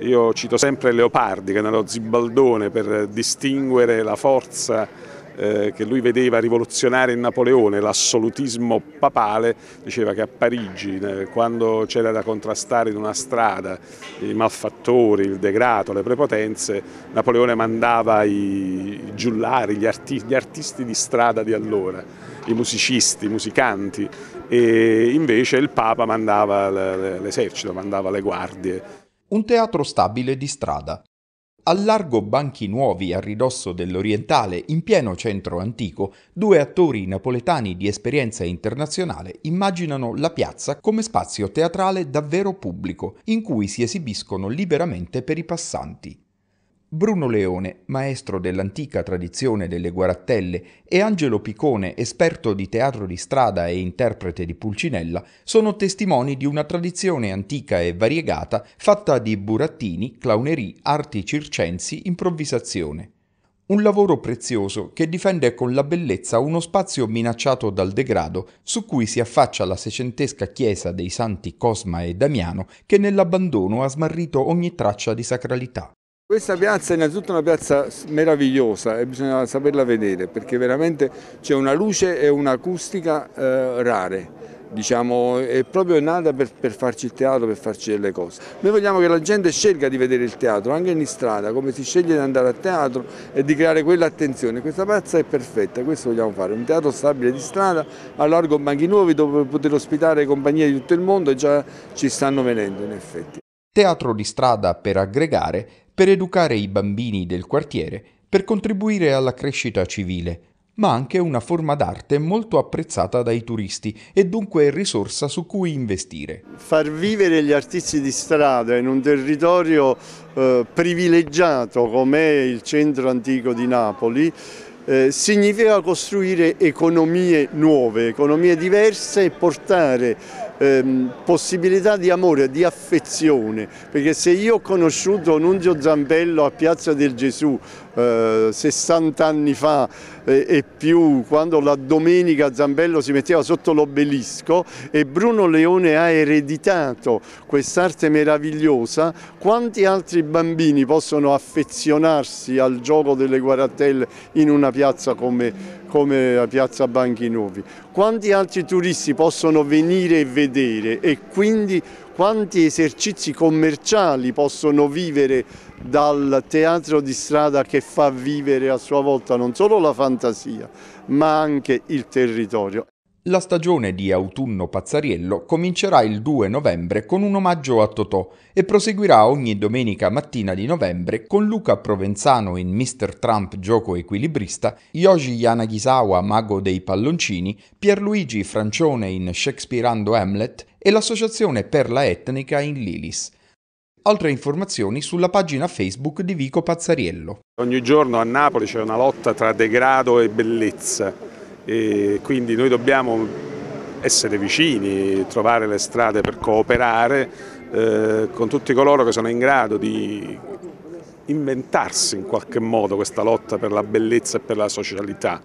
Io cito sempre Leopardi che nello Zibaldone per distinguere la forza eh, che lui vedeva rivoluzionare in Napoleone, l'assolutismo papale, diceva che a Parigi eh, quando c'era da contrastare in una strada i malfattori, il degrado, le prepotenze, Napoleone mandava i giullari, gli, arti gli artisti di strada di allora, i musicisti, i musicanti e invece il Papa mandava l'esercito, mandava le guardie un teatro stabile di strada. Al largo banchi nuovi a ridosso dell'Orientale, in pieno centro antico, due attori napoletani di esperienza internazionale immaginano la piazza come spazio teatrale davvero pubblico, in cui si esibiscono liberamente per i passanti. Bruno Leone, maestro dell'antica tradizione delle guarattelle, e Angelo Piccone, esperto di teatro di strada e interprete di Pulcinella, sono testimoni di una tradizione antica e variegata fatta di burattini, clownerie, arti circensi, improvvisazione. Un lavoro prezioso che difende con la bellezza uno spazio minacciato dal degrado su cui si affaccia la secentesca chiesa dei santi Cosma e Damiano che nell'abbandono ha smarrito ogni traccia di sacralità. Questa piazza è innanzitutto una piazza meravigliosa e bisogna saperla vedere perché veramente c'è una luce e un'acustica eh, rare. Diciamo, è proprio nata per, per, farci il teatro, per farci delle cose. Noi vogliamo che la gente scelga di vedere il teatro, anche in strada, come si sceglie di andare a teatro e di creare quell'attenzione. Questa piazza è perfetta, questo vogliamo fare, un teatro stabile di strada, a largo banchi nuovi dove poter ospitare compagnie di tutto il mondo e già ci stanno venendo in effetti. Teatro di strada per aggregare per educare i bambini del quartiere per contribuire alla crescita civile, ma anche una forma d'arte molto apprezzata dai turisti e dunque risorsa su cui investire. Far vivere gli artisti di strada in un territorio eh, privilegiato come il centro antico di Napoli eh, significa costruire economie nuove, economie diverse e portare ehm, possibilità di amore, di affezione, perché se io ho conosciuto Nunzio Zambello a Piazza del Gesù eh, 60 anni fa eh, e più, quando la domenica Zambello si metteva sotto l'obelisco e Bruno Leone ha ereditato quest'arte meravigliosa, quanti altri bambini possono affezionarsi al gioco delle guaratelle in una piazza? piazza come, come la piazza Banchi Nuovi. Quanti altri turisti possono venire e vedere e quindi quanti esercizi commerciali possono vivere dal teatro di strada che fa vivere a sua volta non solo la fantasia ma anche il territorio. La stagione di autunno pazzariello comincerà il 2 novembre con un omaggio a Totò e proseguirà ogni domenica mattina di novembre con Luca Provenzano in Mr. Trump gioco equilibrista, Yoshi Yanagisawa mago dei palloncini, Pierluigi Francione in Shakespeareando Hamlet e l'Associazione Perla Etnica in Lilis. Altre informazioni sulla pagina Facebook di Vico Pazzariello. Ogni giorno a Napoli c'è una lotta tra degrado e bellezza e quindi noi dobbiamo essere vicini, trovare le strade per cooperare eh, con tutti coloro che sono in grado di inventarsi in qualche modo questa lotta per la bellezza e per la socialità.